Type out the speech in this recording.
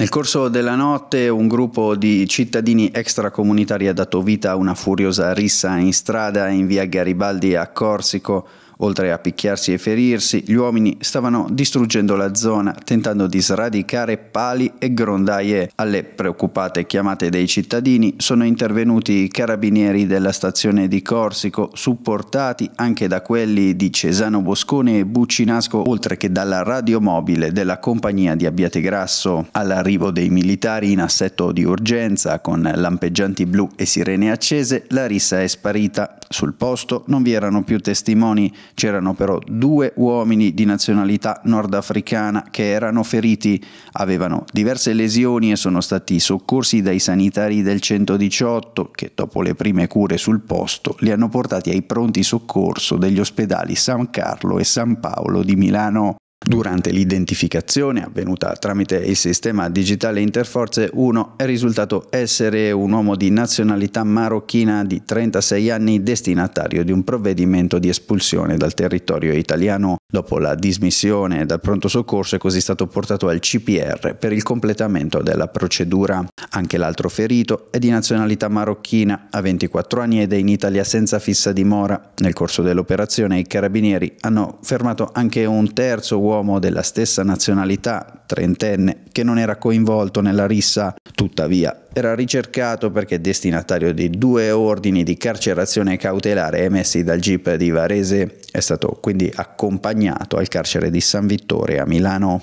Nel corso della notte un gruppo di cittadini extracomunitari ha dato vita a una furiosa rissa in strada in via Garibaldi a Corsico, Oltre a picchiarsi e ferirsi, gli uomini stavano distruggendo la zona, tentando di sradicare pali e grondaie. Alle preoccupate chiamate dei cittadini sono intervenuti i carabinieri della stazione di Corsico, supportati anche da quelli di Cesano Boscone e Buccinasco, oltre che dalla radiomobile della compagnia di Abbiategrasso. All'arrivo dei militari in assetto di urgenza, con lampeggianti blu e sirene accese, la rissa è sparita. Sul posto non vi erano più testimoni, C'erano però due uomini di nazionalità nordafricana che erano feriti, avevano diverse lesioni e sono stati soccorsi dai sanitari del 118 che dopo le prime cure sul posto li hanno portati ai pronti soccorso degli ospedali San Carlo e San Paolo di Milano. Durante l'identificazione avvenuta tramite il sistema digitale Interforze 1 è risultato essere un uomo di nazionalità marocchina di 36 anni destinatario di un provvedimento di espulsione dal territorio italiano. Dopo la dismissione dal pronto soccorso è così stato portato al CPR per il completamento della procedura. Anche l'altro ferito è di nazionalità marocchina, ha 24 anni ed è in Italia senza fissa dimora. Nel corso dell'operazione i carabinieri hanno fermato anche un terzo uomo della stessa nazionalità, trentenne, che non era coinvolto nella rissa, tuttavia era ricercato perché destinatario di due ordini di carcerazione cautelare emessi dal GIP di Varese, è stato quindi accompagnato al carcere di San Vittore a Milano.